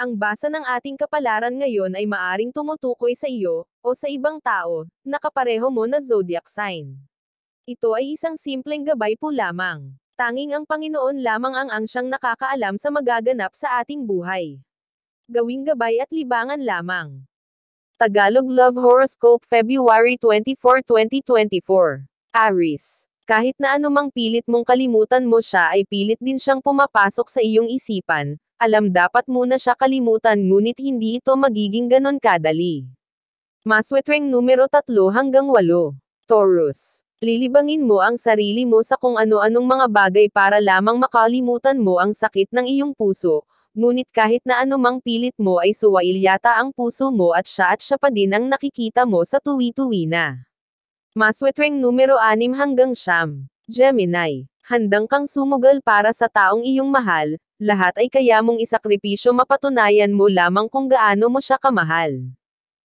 Ang basa ng ating kapalaran ngayon ay maaring tumutukoy sa iyo, o sa ibang tao, na kapareho mo na zodiac sign. Ito ay isang simpleng gabay po lamang. Tanging ang Panginoon lamang ang ang siyang nakakaalam sa magaganap sa ating buhay. Gawing gabay at libangan lamang. Tagalog Love Horoscope February 24, 2024. Aries kahit na anumang pilit mong kalimutan mo siya ay pilit din siyang pumapasok sa iyong isipan, alam dapat muna siya kalimutan ngunit hindi ito magiging ganon kadali. Maswetring numero 3 hanggang 8. Taurus. Lilibangin mo ang sarili mo sa kung ano-anong mga bagay para lamang makalimutan mo ang sakit ng iyong puso, ngunit kahit na anumang pilit mo ay suwail yata ang puso mo at siya at siya pa din ang nakikita mo sa tuwi-tuwi na. Maswetring numero 6 hanggang siyam. Gemini. Handang kang sumugal para sa taong iyong mahal, lahat ay kaya mong isakripisyo mapatunayan mo lamang kung gaano mo siya kamahal.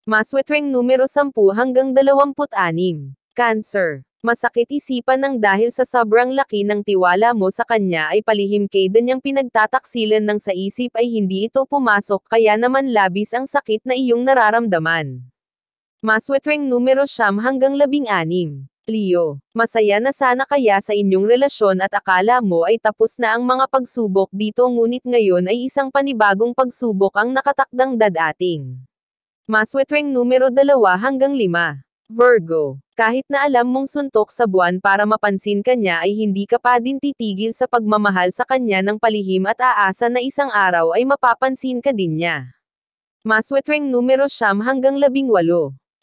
Maswetring numero 10 hanggang 26. Cancer. Masakit isipan ng dahil sa sobrang laki ng tiwala mo sa kanya ay palihim kay niyang pinagtataksilan ng sa isip ay hindi ito pumasok kaya naman labis ang sakit na iyong nararamdaman. Maswetring numero siyam hanggang 16. Leo, masaya na sana kaya sa inyong relasyon at akala mo ay tapos na ang mga pagsubok dito ngunit ngayon ay isang panibagong pagsubok ang nakatakdang dadating. Maswetring numero 2 hanggang 5. Virgo, kahit na alam mong suntok sa buwan para mapansin kanya ay hindi ka pa din titigil sa pagmamahal sa kanya ng palihim at aasa na isang araw ay mapapansin ka din niya. Maswetring numero siyam hanggang 18.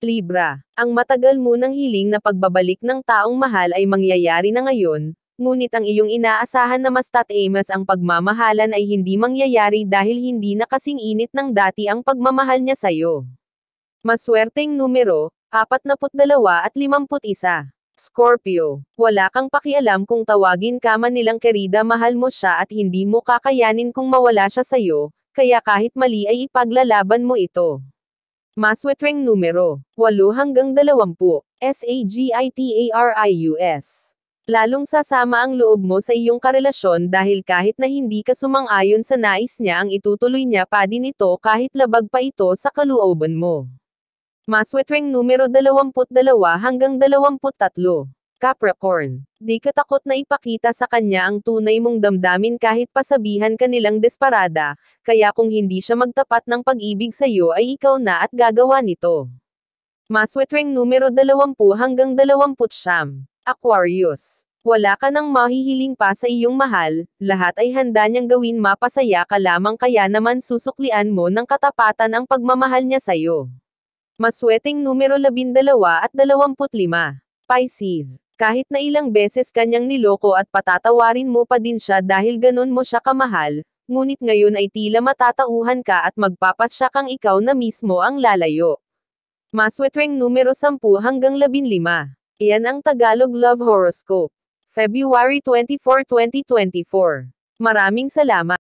Libra, ang matagal mo nang hiling na pagbabalik ng taong mahal ay mangyayari na ngayon, ngunit ang iyong inaasahan na mas tatamas ang pagmamahalan ay hindi mangyayari dahil hindi na kasing init ng dati ang pagmamahal niya sa'yo. Maswerteng numero, 42 at 51. Scorpio, wala kang pakialam kung tawagin ka man nilang kerida mahal mo siya at hindi mo kakayanin kung mawala siya sa'yo, kaya kahit mali ay ipaglalaban mo ito. Maswetreng numero, 8 hanggang 20, SAGITARIUS. Lalong sasama ang loob mo sa iyong karelasyon dahil kahit na hindi ka sumang-ayon sa nais niya ang itutuloy niya pa din ito kahit labag pa ito sa kalooban mo. Maswetreng numero 22 hanggang 23. Capricorn. Di ka takot na ipakita sa kanya ang tunay mong damdamin kahit pasabihan ka nilang desparada, kaya kung hindi siya magtapat ng pag-ibig sa iyo ay ikaw na at gagawa nito. Maswetring numero 20 hanggang 29. Aquarius. Wala ka nang mahihiling pa sa iyong mahal, lahat ay handa niyang gawin mapasaya ka lamang kaya naman susuklian mo ng katapatan ang pagmamahal niya sa iyo. Masweteng numero 12 at 25. Pisces. Kahit na ilang beses kanyang niloko at patatawarin mo pa din siya dahil ganon mo siya kamahal, ngunit ngayon ay tila matatauhan ka at magpapasya kang ikaw na mismo ang lalayo. Maswetring numero 10 hanggang 15. Iyan ang Tagalog Love Horoscope. February 24, 2024. Maraming salamat.